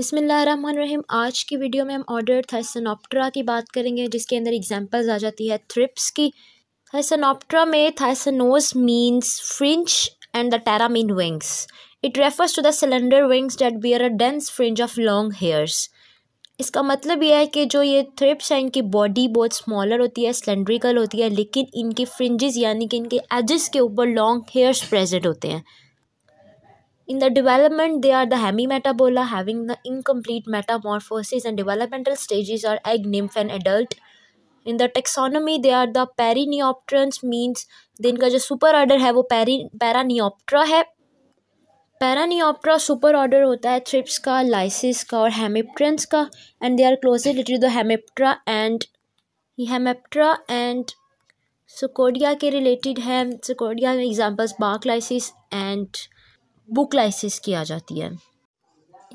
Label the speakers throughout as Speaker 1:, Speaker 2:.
Speaker 1: बिसमीम आज की वीडियो में हम ऑर्डर थाइसनोप्ट्रा की बात करेंगे जिसके अंदर एग्जांपल्स आ जाती है थ्रिप्स की थाइसनोप्ट्रा में thysanos means fringe and the mean wings it refers to the slender wings that bear a dense fringe of long hairs इसका मतलब यह है कि जो ये थ्रिप्स हैं इनकी बॉडी बहुत स्मॉलर होती है सिलेंड्रिकल होती है लेकिन इनकी फ्रिंज यानी कि इनके एजिस के ऊपर लॉन्ग हेयर्स प्रेजेंट होते हैं In the development, they are the hemimetabola having the incomplete metamorphosis and developmental stages are egg, nymph and adult. In the taxonomy, they are the perineopterans means जिनका जो super order है वो पैरी पैरानियोप्ट्रा है पैरानियोप्ट्रा super order होता है thrips का lysis का और हेमिप्ट्रंस का and they are closely related the Hemiptera and Hemiptera and Psocodea के रिलेटेड हैं सुकोडिया में एग्जांपल्स लाइसिस एंड बुकलाइसिस आ जाती है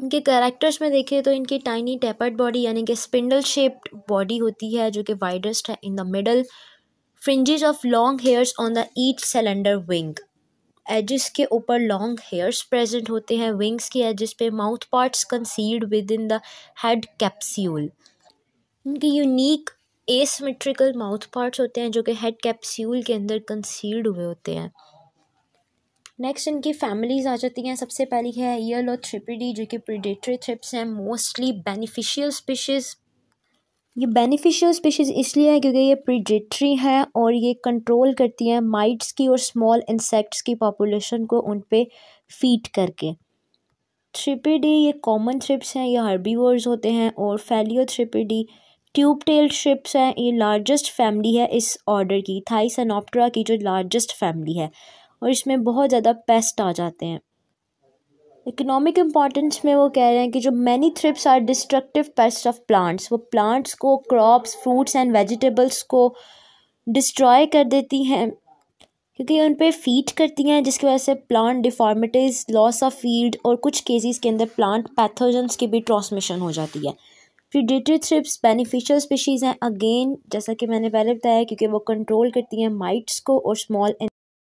Speaker 1: इनके कैरेक्टर्स में देखें तो इनकी टाइनी टेपर्ड बॉडी यानी कि स्पिंडल शेप्ड बॉडी होती है जो कि वाइडेस्ट है in the middle fringes of long hairs on the each slender wing edges के ऊपर लॉन्ग हेयर्स प्रेजेंट होते हैं विंग्स के एजिस पे mouth parts concealed within the head capsule इनके यूनिक एसमेट्रिकल माउथ पार्ट्स होते हैं जो कि हेड कैप्स्यूल के अंदर कंसील्ड हुए होते हैं नेक्स्ट इनकी फैमिलीज़ आ जाती हैं सबसे पहली है ईयल और थ्रिपिडी जो कि प्रिडेटरी थ्रिप्स हैं मोस्टली बेनिफिशियल स्पीशीज़ ये बेनिफिशियल स्पीशीज़ इसलिए है क्योंकि ये प्रिडेटरी हैं और ये कंट्रोल करती हैं माइट्स की और स्मॉल इंसेक्ट्स की पॉपुलेशन को उन पर फीड करके थ्रिपिडी ये कॉमन थ्रिप्स हैं ये हर्बीवर्स होते हैं और फैलियो थ्रिपिडी ट्यूब टेल ट्रिप्स हैं ये लार्जेस्ट फैमिली है इस ऑर्डर की थाई सनोप्ट्रा की जो लार्जेस्ट फैमिली है और इसमें बहुत ज़्यादा पेस्ट आ जाते हैं इकोनॉमिक इम्पॉर्टेंस में वो कह रहे हैं कि जो many thrips are destructive pest of plants वो प्लांट्स को क्रॉप्स फ्रूट्स एंड वेजिटेबल्स को डिस्ट्रॉय कर देती हैं क्योंकि उन पर फीड करती हैं जिसकी वजह से plant deformities loss of feed और कुछ केसेस के अंदर प्लांट पैथोजेंस की भी ट्रांसमिशन हो जाती है प्रीडेटरी थ्रिप्स बेनिफिशियल स्पीशीज़ हैं अगेन जैसा कि मैंने पहले बताया क्योंकि वो कंट्रोल करती हैं माइट्स को और स्मॉल